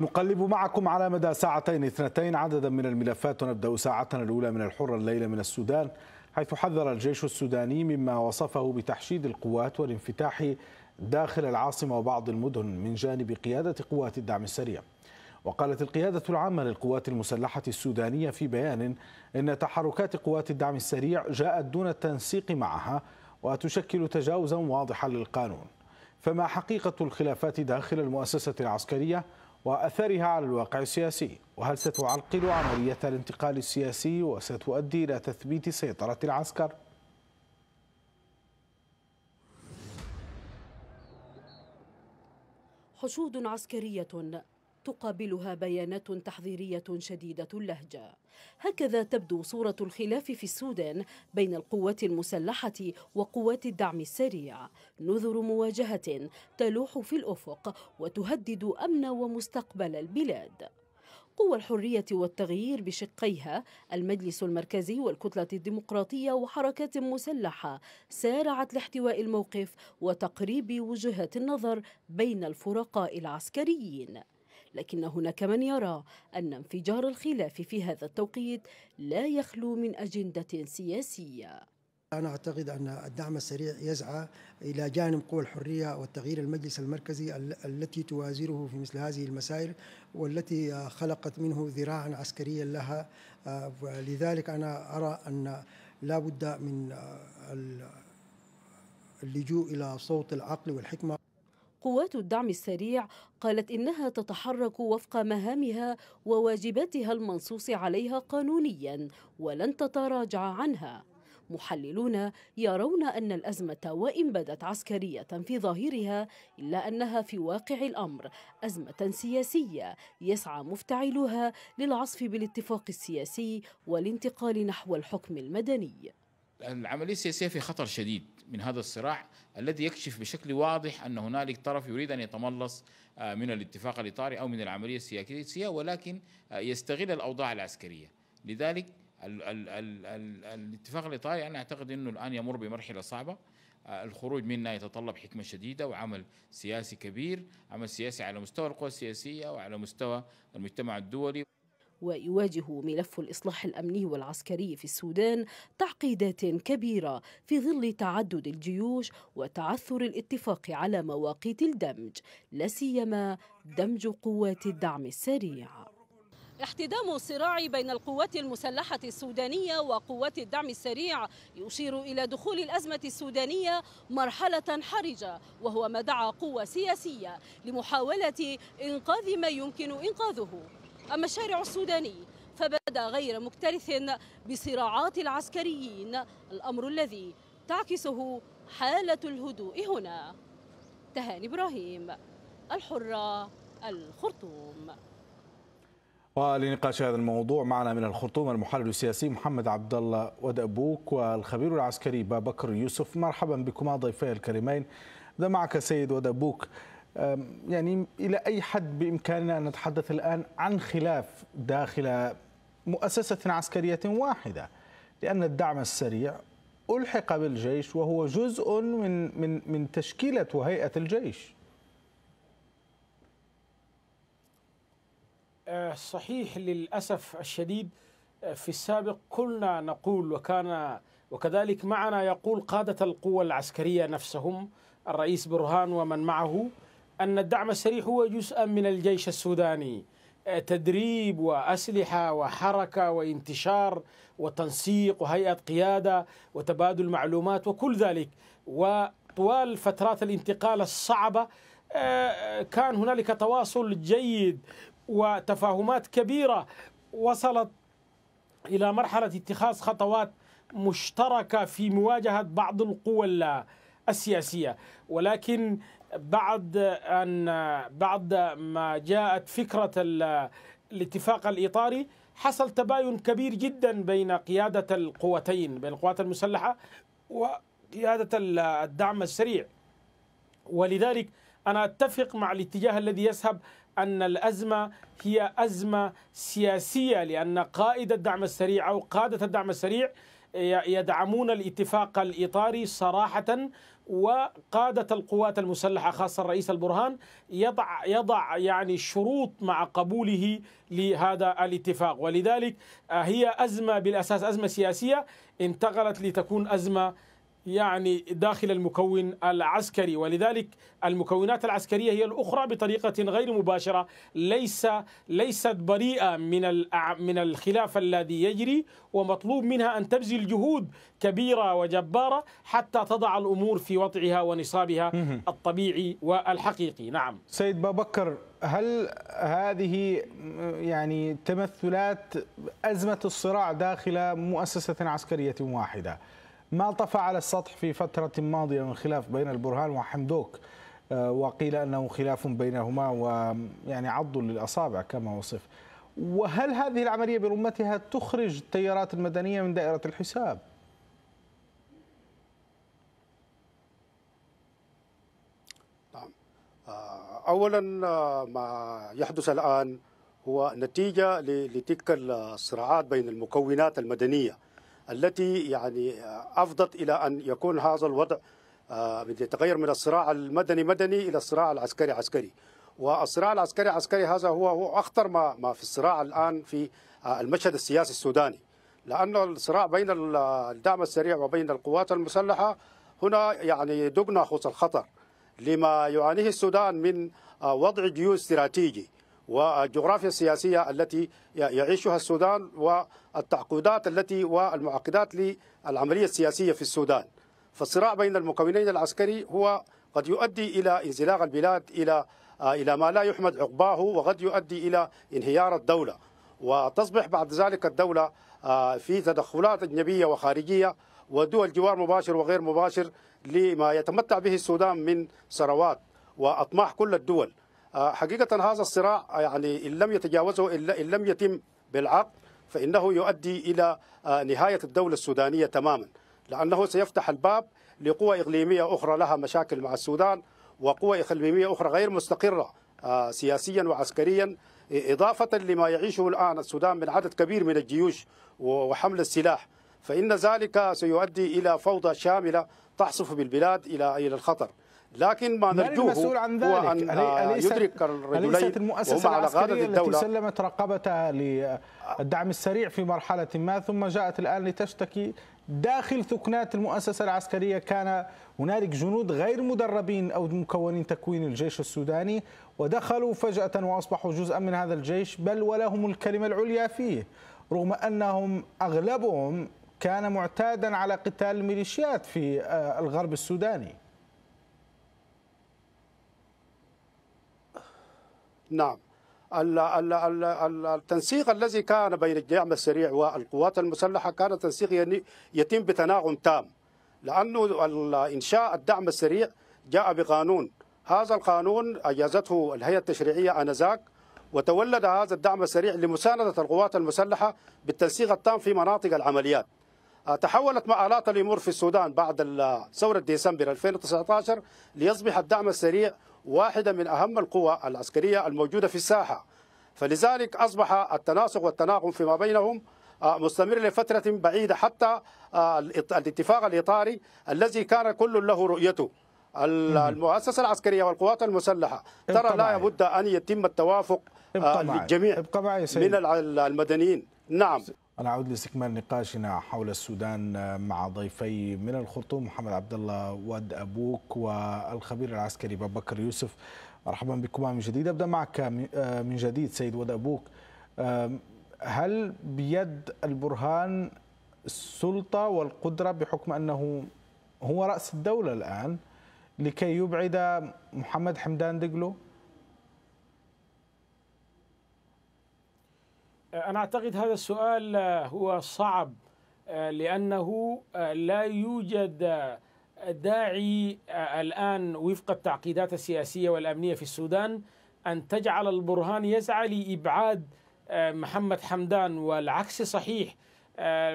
نقلب معكم على مدى ساعتين اثنتين عددا من الملفات ونبدأ ساعتنا الأولى من الحرة الليلة من السودان حيث حذر الجيش السوداني مما وصفه بتحشيد القوات والانفتاح داخل العاصمة وبعض المدن من جانب قيادة قوات الدعم السريع وقالت القيادة العامة للقوات المسلحة السودانية في بيان إن تحركات قوات الدعم السريع جاءت دون التنسيق معها وتشكل تجاوزا واضحا للقانون فما حقيقة الخلافات داخل المؤسسة العسكرية وأثرها على الواقع السياسي وهل ستعرقل عملية الانتقال السياسي وستؤدي إلى تثبيت سيطرة العسكر؟ حشود عسكرية تقابلها بيانات تحذيرية شديدة اللهجة هكذا تبدو صورة الخلاف في السودان بين القوات المسلحة وقوات الدعم السريع نذر مواجهة تلوح في الأفق وتهدد أمن ومستقبل البلاد قوى الحرية والتغيير بشقيها المجلس المركزي والكتلة الديمقراطية وحركات مسلحة سارعت لاحتواء الموقف وتقريب وجهات النظر بين الفرقاء العسكريين لكن هناك من يرى أن انفجار الخلاف في هذا التوقيت لا يخلو من أجندة سياسية أنا أعتقد أن الدعم السريع يزعى إلى جانب قوى الحرية والتغيير المجلس المركزي التي توازره في مثل هذه المسائل والتي خلقت منه ذراعا عسكريا لها آه، لذلك أنا أرى أن لا بد من آه، اللجوء إلى صوت العقل والحكمة قوات الدعم السريع قالت إنها تتحرك وفق مهامها وواجباتها المنصوص عليها قانونيا ولن تتراجع عنها محللون يرون أن الأزمة وإن بدت عسكرية في ظاهرها إلا أنها في واقع الأمر أزمة سياسية يسعى مفتعلها للعصف بالاتفاق السياسي والانتقال نحو الحكم المدني العملية السياسية في خطر شديد من هذا الصراع الذي يكشف بشكل واضح أن هنالك طرف يريد أن يتملص آه، من الاتفاق الإطاري أو من العملية السياسية ولكن آه، يستغل الأوضاع العسكرية لذلك الاتفاق الإطاري أنا أعتقد أنه الآن يمر بمرحلة صعبة آه، الخروج منها يتطلب حكمة شديدة وعمل سياسي كبير عمل سياسي على مستوى القوى السياسية وعلى مستوى المجتمع الدولي ويواجه ملف الإصلاح الأمني والعسكري في السودان تعقيدات كبيرة في ظل تعدد الجيوش وتعثر الاتفاق على مواقيت الدمج لا سيما دمج قوات الدعم السريع احتدام الصراع بين القوات المسلحة السودانية وقوات الدعم السريع يشير إلى دخول الأزمة السودانية مرحلة حرجة وهو ما دعا قوة سياسية لمحاولة إنقاذ ما يمكن إنقاذه المشارع السوداني فبدا غير مكترث بصراعات العسكريين الامر الذي تعكسه حاله الهدوء هنا تهاني ابراهيم الحره الخرطوم ولنقاش هذا الموضوع معنا من الخرطوم المحلل السياسي محمد عبد الله ودأبوك والخبير العسكري بابكر يوسف مرحبا بكما ضيفي الكريمين ده معك سيد ودأبوك يعني إلى أي حد بإمكاننا أن نتحدث الآن عن خلاف داخل مؤسسة عسكرية واحدة لأن الدعم السريع ألحق بالجيش وهو جزء من من من تشكيلة وهيئة الجيش. آه، صحيح للأسف الشديد آه، في السابق كنا نقول وكان وكذلك معنا يقول قادة القوى العسكرية نفسهم الرئيس برهان ومن معه أن الدعم السريع هو جزء من الجيش السوداني تدريب وأسلحة وحركة وانتشار وتنسيق وهيئة قيادة وتبادل معلومات وكل ذلك وطوال فترات الانتقال الصعبة آه، كان هنالك تواصل جيد وتفاهمات كبيرة وصلت إلى مرحلة اتخاذ خطوات مشتركة في مواجهة بعض القوى السياسية ولكن بعد أن بعد ما جاءت فكرة الاتفاق الإطاري حصل تباين كبير جدا بين قيادة القوتين بين القوات المسلحة وقيادة الدعم السريع ولذلك أنا أتفق مع الاتجاه الذي يسحب أن الأزمة هي أزمة سياسية لأن قائد الدعم السريع أو قادة الدعم السريع يدعمون الاتفاق الإطاري صراحة وقادة القوات المسلحة خاصة الرئيس البرهان يضع يضع يعني شروط مع قبوله لهذا الاتفاق ولذلك آه، هي أزمة بالأساس أزمة سياسية انتقلت لتكون أزمة يعني داخل المكون العسكري ولذلك المكونات العسكريه هي الاخرى بطريقه غير مباشره ليس ليست بريئه من من الخلاف الذي يجري ومطلوب منها ان تبذل جهود كبيره وجباره حتى تضع الامور في وضعها ونصابها الطبيعي والحقيقي نعم سيد بابكر هل هذه يعني تمثلات ازمه الصراع داخل مؤسسه عسكريه واحده ما طفى على السطح في فترة ماضية من خلاف بين البرهان وحمدوك آه، وقيل أنه خلاف بينهما ويعني عض للأصابع كما وصف وهل هذه العملية برمتها تخرج التيارات المدنية من دائرة الحساب؟ نعم. آه، اولا آه، ما يحدث الان هو نتيجه لتلك الصراعات بين المكونات المدنيه التي يعني افضت الى ان يكون هذا الوضع آه، يتغير من الصراع المدني مدني الى الصراع العسكري عسكري والصراع العسكري عسكري هذا هو هو اخطر ما ما في الصراع الان في آه، المشهد السياسي السوداني لأن الصراع بين الدعم السريع وبين القوات المسلحة هنا يعني دبنا خوص الخطر لما يعانيه السودان من آه، وضع جيوش استراتيجي والجغرافيا السياسية التي يعيشها السودان والتعقيدات التي والمعقدات للعملية السياسية في السودان فالصراع بين المكونين العسكري هو قد يؤدي إلى انزلاق البلاد إلى آه، إلى ما لا يحمد عقباه وقد يؤدي إلى انهيار الدولة وتصبح بعد ذلك الدولة آه، في تدخلات أجنبية وخارجية ودول جوار مباشر وغير مباشر لما يتمتع به السودان من ثروات وأطماح كل الدول آه، حقيقة هذا الصراع آه، يعني إن لم يتجاوزه إن لم يتم بالعقد فإنه يؤدي إلى آه، نهاية الدولة السودانية تماما لأنه سيفتح الباب لقوى إقليمية أخرى لها مشاكل مع السودان وقوى إقليمية أخرى غير مستقرة سياسيا وعسكريا إضافة لما يعيشه الآن السودان من عدد كبير من الجيوش وحمل السلاح فإن ذلك سيؤدي إلى فوضى شاملة تحصف بالبلاد إلى الخطر لكن ما نرجوه المسؤول عن ذلك هو أن أليس يدرك الرجلين أليست المؤسسة العسكرية التي سلمت رقبتها للدعم السريع في مرحلة ما ثم جاءت الآن لتشتكي داخل ثكنات المؤسسة العسكرية كان هنالك جنود غير مدربين أو مكونين تكوين الجيش السوداني ودخلوا فجأة وأصبحوا جزءا من هذا الجيش بل ولهم الكلمة العليا فيه رغم أنهم أغلبهم كان معتادا على قتال الميليشيات في آه، الغرب السوداني نعم التنسيق الذي كان بين الدعم السريع والقوات المسلحة كان تنسيق يتم بتناغم تام لأنه إنشاء الدعم السريع جاء بقانون هذا القانون أجازته الهيئة التشريعية آنذاك وتولد هذا الدعم السريع لمساندة القوات المسلحة بالتنسيق التام في مناطق العمليات تحولت مآلات الأمور في السودان بعد ثورة ديسمبر 2019 ليصبح الدعم السريع واحدة من أهم القوى العسكرية الموجودة في الساحة فلذلك أصبح التناسق والتناغم فيما بينهم آه، مستمر لفترة بعيدة حتى آه، الاتفاق الإطاري الذي كان كل له رؤيته المؤسسة العسكرية والقوات المسلحة ترى لا بد أن يتم التوافق آه، للجميع من المدنيين نعم أنا أعود لاستكمال نقاشنا حول السودان مع ضيفي من الخرطوم محمد عبد الله ود أبوك والخبير العسكري بكر يوسف مرحبا بكما من جديد أبدأ معك آه، من جديد سيد ود أبوك هل بيد البرهان السلطة والقدرة بحكم أنه هو رأس الدولة الآن لكي يبعد محمد حمدان دقلو أنا أعتقد هذا السؤال آه، هو صعب آه، لأنه آه، لا يوجد داعي الآن وفق التعقيدات السياسية والأمنية في السودان أن تجعل البرهان يسعى لإبعاد محمد حمدان والعكس صحيح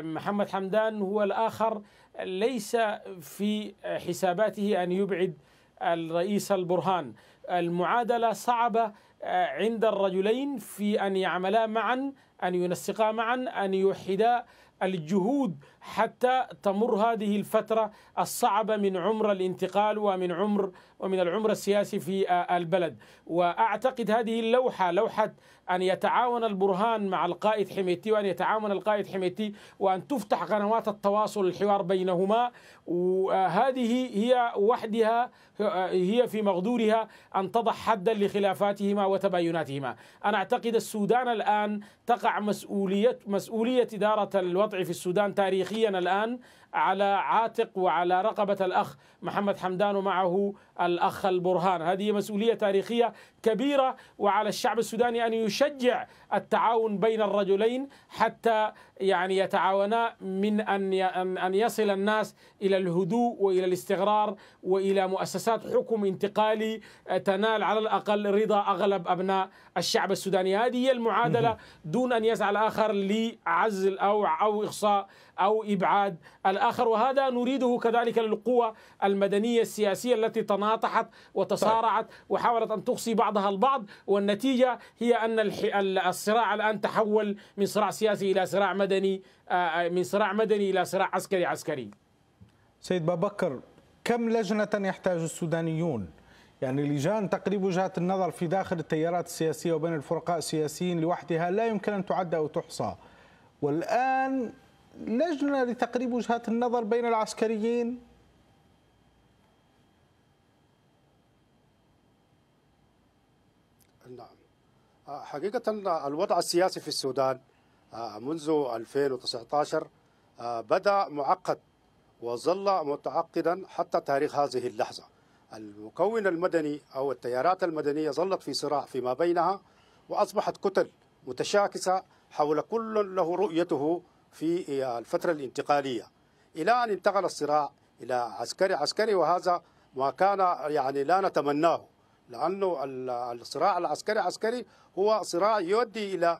محمد حمدان هو الآخر ليس في حساباته أن يبعد الرئيس البرهان المعادلة صعبة عند الرجلين في أن يعملا معا أن ينسقا معا أن يوحدا الجهود حتى تمر هذه الفترة الصعبة من عمر الانتقال ومن عمر ومن العمر السياسي في آه، البلد وأعتقد هذه اللوحة لوحة أن يتعاون البرهان مع القائد حميتي وأن يتعاون القائد حميتي وأن تفتح قنوات التواصل الحوار بينهما وهذه هي وحدها هي في مقدورها أن تضع حدا لخلافاتهما وتبايناتهما أنا أعتقد السودان الآن تقع مسؤولية مسؤولية إدارة الوضع في السودان تاريخيا تاريخيا الآن على عاتق وعلى رقبة الأخ محمد حمدان ومعه الأخ البرهان هذه مسؤولية تاريخية كبيرة وعلى الشعب السوداني أن يشجع التعاون بين الرجلين حتى يعني يتعاونا من أن أن يصل الناس إلى الهدوء وإلى الاستقرار وإلى مؤسسات حكم انتقالي تنال على الأقل رضا أغلب أبناء الشعب السوداني هذه هي المعادلة دون أن يسعى الآخر لعزل أو أو إقصاء أو إبعاد الأخ الآخر وهذا نريده كذلك للقوى المدنية السياسية التي تناطحت وتصارعت وحاولت أن تخصي بعضها البعض والنتيجة هي أن الصراع الآن تحول من صراع سياسي إلى صراع مدني آه، آه، من صراع مدني إلى صراع عسكري عسكري سيد بابكر كم لجنة يحتاج السودانيون يعني لجان تقريب وجهات النظر في داخل التيارات السياسية وبين الفرقاء السياسيين لوحدها لا يمكن أن تعد أو تحصى والآن لجنه لتقريب وجهات النظر بين العسكريين نعم آه، حقيقه آه، الوضع السياسي في السودان آه، منذ 2019 بدا معقد وظل متعقدا حتى تاريخ هذه اللحظه المكون المدني او التيارات المدنيه ظلت في صراع فيما بينها واصبحت كتل متشاكسه حول كل له رؤيته في الفترة الانتقالية إلى أن انتقل الصراع إلى عسكري عسكري وهذا ما كان يعني لا نتمناه لأنه الصراع العسكري عسكري هو صراع يؤدي إلى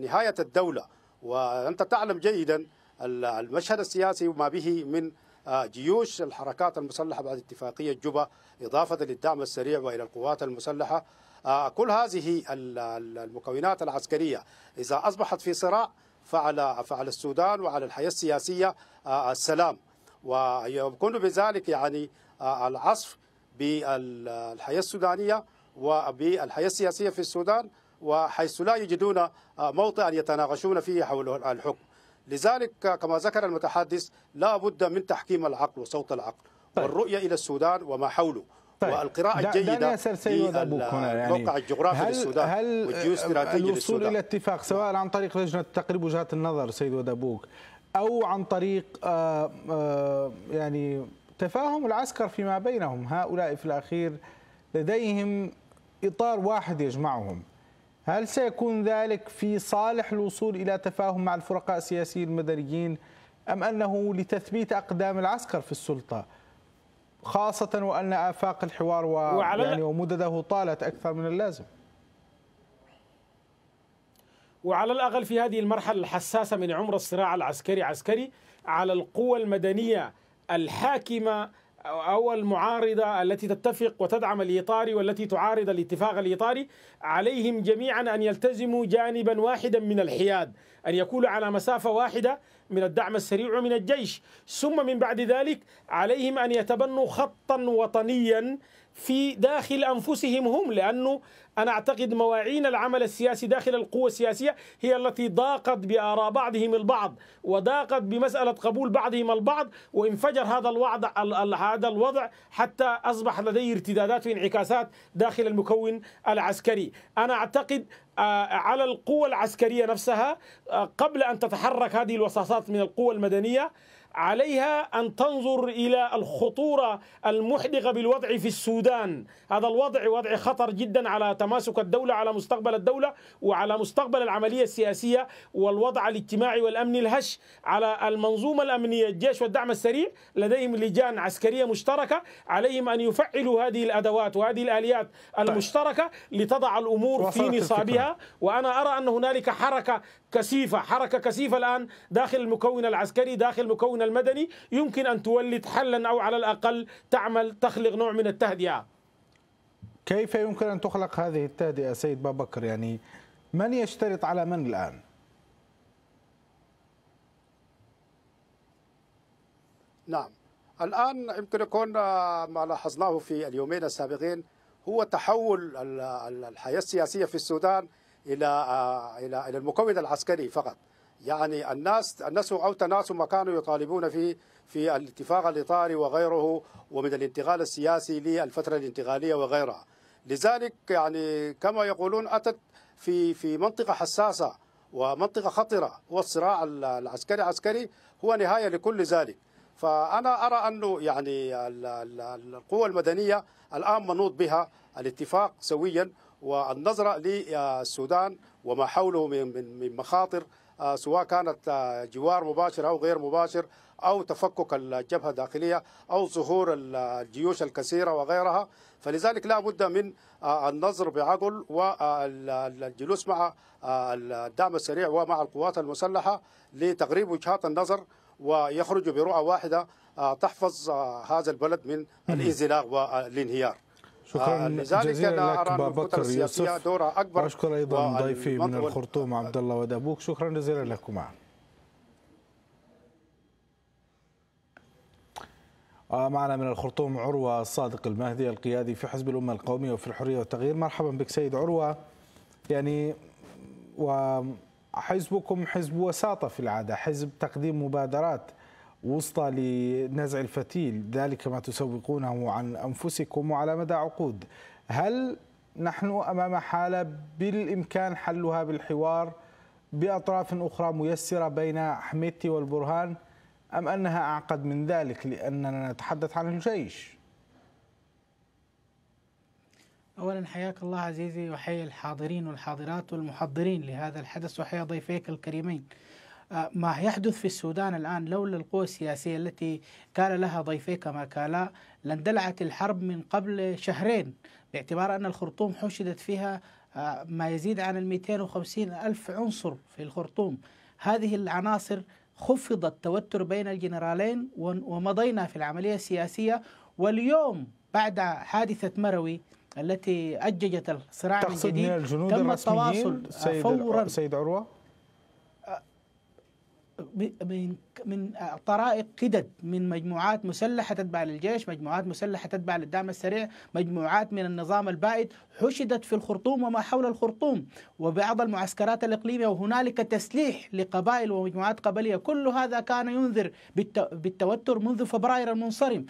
نهاية الدولة وأنت تعلم جيدا المشهد السياسي وما به من آه، جيوش الحركات المسلحة بعد اتفاقية جوبا إضافة للدعم السريع وإلى القوات المسلحة آه، كل هذه المكونات العسكرية إذا أصبحت في صراع فعل فعل السودان وعلى الحياه السياسيه آه، السلام ويكون بذلك يعني آه، العصف بالحياه السودانيه وبالحياه السياسيه في السودان وحيث لا يجدون آه، موطئا يتناقشون فيه حول الحكم لذلك كما ذكر المتحدث لا بد من تحكيم العقل وصوت العقل طيب. والرؤيه الى السودان وما حوله طيب. والقراءه الجيده الموقع يعني الجغرافي للسودان هل الوصول الى اتفاق سواء عن طريق لجنه تقريب وجهات النظر سيد ودبوك او عن طريق آآ آه، آآ آه، يعني تفاهم العسكر فيما بينهم هؤلاء في الاخير لديهم اطار واحد يجمعهم هل سيكون ذلك في صالح الوصول الى تفاهم مع الفرقاء السياسيين المدنيين ام انه لتثبيت اقدام العسكر في السلطه خاصة وأن آفاق الحوار و... وعلى يعني ومدده طالت أكثر من اللازم وعلى الأقل في هذه المرحلة الحساسة من عمر الصراع العسكري عسكري على القوى المدنية الحاكمة أو المعارضة التي تتفق وتدعم الاطاري والتي تعارض الاتفاق الإطاري عليهم جميعا أن يلتزموا جانبا واحدا من الحياد أن يكونوا على مسافة واحدة من الدعم السريع من الجيش ثم من بعد ذلك عليهم أن يتبنوا خطا وطنيا في داخل انفسهم هم لانه انا اعتقد مواعين العمل السياسي داخل القوى السياسيه هي التي ضاقت باراء بعضهم البعض وضاقت بمساله قبول بعضهم البعض وانفجر هذا الوضع هذا الوضع حتى اصبح لديه ارتدادات وانعكاسات داخل المكون العسكري، انا اعتقد آه، على القوى العسكريه نفسها آه، قبل ان تتحرك هذه الوساطات من القوى المدنيه عليها أن تنظر إلى الخطورة المحدقة بالوضع في السودان هذا الوضع وضع خطر جدا على تماسك الدولة على مستقبل الدولة وعلى مستقبل العملية السياسية والوضع الاجتماعي والأمني الهش على المنظومة الأمنية الجيش والدعم السريع لديهم لجان عسكرية مشتركة عليهم أن يفعلوا هذه الأدوات وهذه الآليات المشتركة لتضع الأمور في نصابها وأنا أرى أن هنالك حركة كثيفة حركة كثيفة الآن داخل المكون العسكري داخل المكون المدني يمكن أن تولد حلا أو على الأقل تعمل تخلق نوع من التهدئة كيف يمكن أن تخلق هذه التهدئة سيد بابكر يعني من يشترط على من الآن نعم الآن يمكن يكون آه، ما لاحظناه في اليومين السابقين هو تحول الحياة السياسية في السودان إلى آه، إلى المكون العسكري فقط يعني الناس نسوا أو تناسوا ما كانوا يطالبون فيه في الاتفاق الإطاري وغيره ومن الانتقال السياسي للفترة الانتقالية وغيرها لذلك يعني كما يقولون أتت في في منطقة حساسة ومنطقة خطرة والصراع العسكري عسكري هو نهاية لكل ذلك فأنا أرى أنه يعني القوى المدنية الآن منوط بها الاتفاق سويا والنظرة للسودان وما حوله من مخاطر آه، سواء كانت آه، جوار مباشر أو غير مباشر أو تفكك الجبهة الداخلية أو ظهور الجيوش الكثيرة وغيرها فلذلك لا بد من آه، النظر بعقل والجلوس مع الدعم السريع ومع القوات المسلحة لتقريب وجهات النظر ويخرجوا برؤى واحدة تحفظ هذا البلد من الانزلاق والانهيار شكرا آه، لذلك انا ارى ان بكر السياسيه دورها اكبر اشكر ايضا ضيفي من الخرطوم آه. عبد الله ودابوك شكرا جزيلا لكما آه، معنا من الخرطوم عروة الصادق المهدي القيادي في حزب الأمة القومية وفي الحرية والتغيير مرحبا بك سيد عروة يعني وحزبكم حزب وساطة في العادة حزب تقديم مبادرات وسطى لنزع الفتيل ذلك ما تسوقونه عن أنفسكم وعلى مدى عقود هل نحن أمام حالة بالإمكان حلها بالحوار بأطراف أخرى ميسرة بين حميتي والبرهان أم أنها أعقد من ذلك لأننا نتحدث عن الجيش أولا حياك الله عزيزي وحيا الحاضرين والحاضرات والمحضرين لهذا الحدث وحيا ضيفيك الكريمين ما يحدث في السودان الآن لولا القوى السياسية التي كان لها ضيفي كما كالا لاندلعت الحرب من قبل شهرين باعتبار أن الخرطوم حشدت فيها آه، ما يزيد عن ال 250 ألف عنصر في الخرطوم هذه العناصر خفض التوتر بين الجنرالين ومضينا في العملية السياسية واليوم بعد حادثة مروي التي أججت الصراع من جديد تم التواصل آه، فورا سيد عروة من من طرائق قدد من مجموعات مسلحه تتبع للجيش، مجموعات مسلحه تتبع للدعم السريع، مجموعات من النظام البائد حشدت في الخرطوم وما حول الخرطوم وبعض المعسكرات الاقليميه وهنالك تسليح لقبائل ومجموعات قبليه، كل هذا كان ينذر بالتوتر منذ فبراير المنصرم،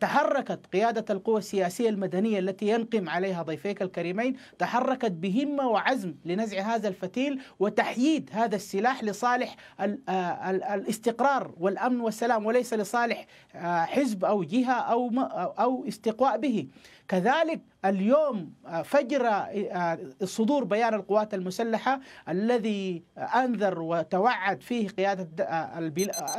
تحركت قيادة القوى السياسية المدنية التي ينقم عليها ضيفيك الكريمين تحركت بهمة وعزم لنزع هذا الفتيل وتحييد هذا السلاح لصالح آه، الاستقرار والأمن والسلام وليس لصالح آه، حزب أو جهة أو أو استقواء به كذلك اليوم آه، فجر آه، آه، صدور بيان القوات المسلحة الذي أنذر وتوعد فيه قيادة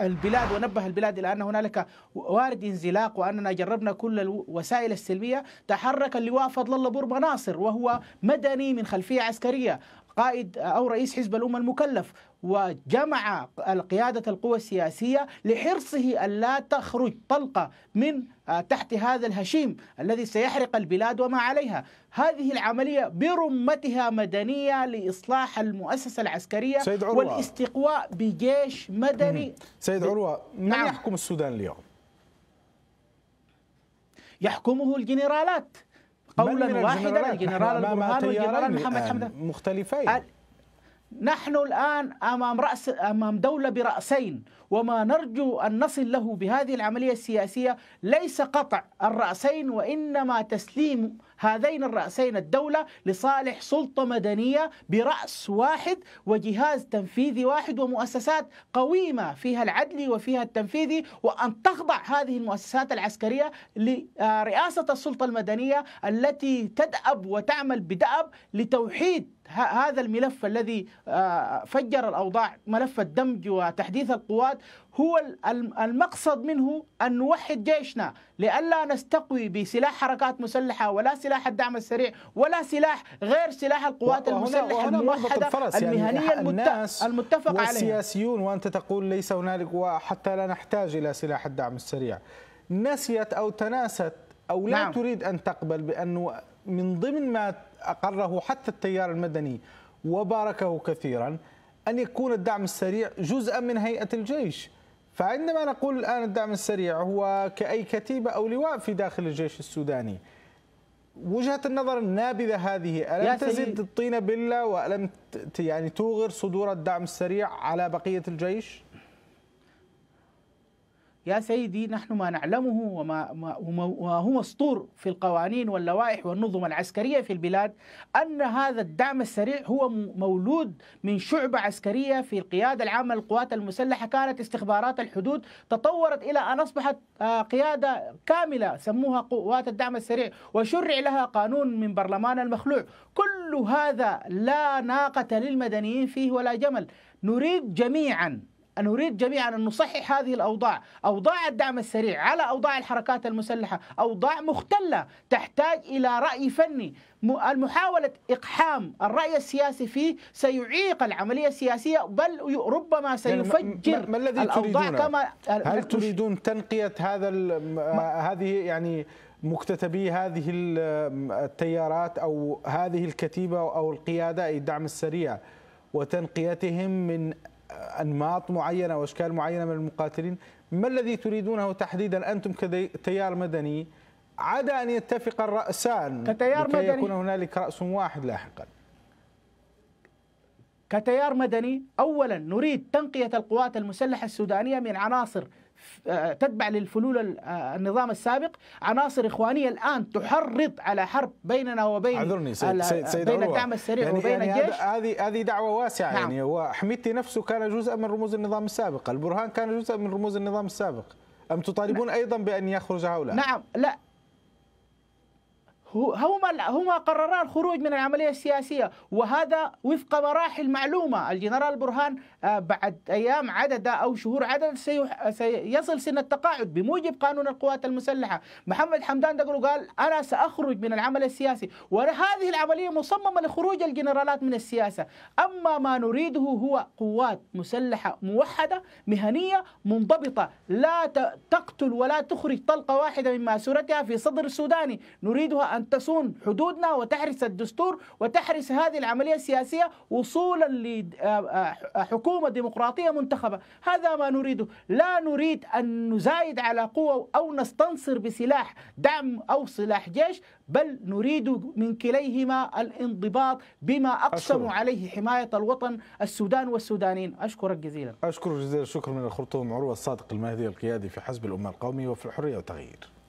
البلاد ونبه البلاد إلى أن هنالك وارد انزلاق وأننا جربنا كل الوسائل السلمية تحرك اللواء فضل الله بورما ناصر وهو مدني من خلفية عسكرية قائد أو رئيس حزب الأمة المكلف وجمع قيادة القوى السياسية لحرصه ألا تخرج طلقة من آه، تحت هذا الهشيم الذي سيحرق البلاد وما عليها هذه العملية برمتها مدنية لإصلاح المؤسسة العسكرية سيد عروة. والاستقواء بجيش مدني سيد عروة من نعم. يحكم السودان اليوم؟ يحكمه الجنرالات قولا واحدا الجنرال البرهان والجنرال محمد حمدان مختلفين نحن الآن أمام رأس أمام دولة برأسين وما نرجو أن نصل له بهذه العملية السياسية ليس قطع الرأسين وإنما تسليم هذين الرأسين الدولة لصالح سلطة مدنية برأس واحد وجهاز تنفيذي واحد ومؤسسات قويمة فيها العدل وفيها التنفيذي وأن تخضع هذه المؤسسات العسكرية لرئاسة السلطة المدنية التي تدأب وتعمل بدأب لتوحيد هذا الملف الذي آه، فجر الأوضاع ملف الدمج وتحديث القوات هو المقصد منه أن نوحد جيشنا لئلا نستقوي بسلاح حركات مسلحة ولا سلاح الدعم السريع ولا سلاح غير سلاح القوات المسلحة الموحدة يعني المهنية يعني المتفق عليها والسياسيون وأنت تقول ليس هنالك وحتى لا نحتاج إلى سلاح الدعم السريع نسيت أو تناست أو لا نعم. تريد أن تقبل بأنه من ضمن ما أقره حتى التيار المدني وباركه كثيرا أن يكون الدعم السريع جزءا من هيئة الجيش فعندما نقول الآن الدعم السريع هو كأي كتيبة أو لواء في داخل الجيش السوداني وجهة النظر النابذة هذه ألم تزد الطينة بلة وألم يعني توغر صدور الدعم السريع على بقية الجيش؟ يا سيدي نحن ما نعلمه وما, وما وهو مسطور في القوانين واللوائح والنظم العسكرية في البلاد أن هذا الدعم السريع هو مولود من شعبة عسكرية في القيادة العامة للقوات المسلحة كانت استخبارات الحدود تطورت إلى أن أصبحت آه، قيادة كاملة سموها قوات الدعم السريع وشرع لها قانون من برلمان المخلوع كل هذا لا ناقة للمدنيين فيه ولا جمل نريد جميعا نريد جميعا أن نصحح هذه الأوضاع أوضاع الدعم السريع على أوضاع الحركات المسلحة أوضاع مختلة تحتاج إلى رأي فني محاولة إقحام الرأي السياسي فيه سيعيق العملية السياسية بل ربما يعني سيفجر ما الذي الأوضاع كما هل تريدون تنقية هذا هذه يعني مكتتبي هذه التيارات أو هذه الكتيبة أو القيادة أي الدعم السريع وتنقيتهم من انماط معينه واشكال معينه من المقاتلين ما الذي تريدونه تحديدا انتم كتيار مدني عدا ان يتفق الراسان كتيار مدني يكون هنالك راس واحد لاحقا كتيار مدني اولا نريد تنقيه القوات المسلحه السودانيه من عناصر آه، تتبع للفلول آه، النظام السابق عناصر إخوانية الآن تحرض على حرب بيننا وبين عذرني سيد, سيد, سيد بين الدعم السريع يعني وبين يعني الجيش هذه هذه دعوة واسعة نعم. يعني وحميدتي نفسه كان جزءا من رموز النظام السابق البرهان كان جزءا من رموز النظام السابق أم تطالبون نعم. أيضا بأن يخرج هؤلاء نعم لا هما هما قررا الخروج من العمليه السياسيه وهذا وفق مراحل معلومه الجنرال برهان آه، بعد ايام عدد او شهور عدد سيصل سن التقاعد بموجب قانون القوات المسلحه محمد حمدان دقلو قال انا ساخرج من العمل السياسي وهذه العمليه مصممه لخروج الجنرالات من السياسه اما ما نريده هو قوات مسلحه موحده مهنيه منضبطه لا تقتل ولا تخرج طلقه واحده من ماسورتها في صدر السوداني نريدها ان أن تصون حدودنا وتحرس الدستور وتحرس هذه العملية السياسية وصولا لحكومة آه، آه، ديمقراطية منتخبة هذا ما نريده لا نريد أن نزايد على قوة أو نستنصر بسلاح دعم أو سلاح جيش بل نريد من كليهما الانضباط بما أقسموا عليه حماية الوطن السودان والسودانيين أشكرك جزيلا أشكر جزيلا الشكر من الخرطوم عروة الصادق المهدي القيادي في حزب الأمة القومي وفي الحرية والتغيير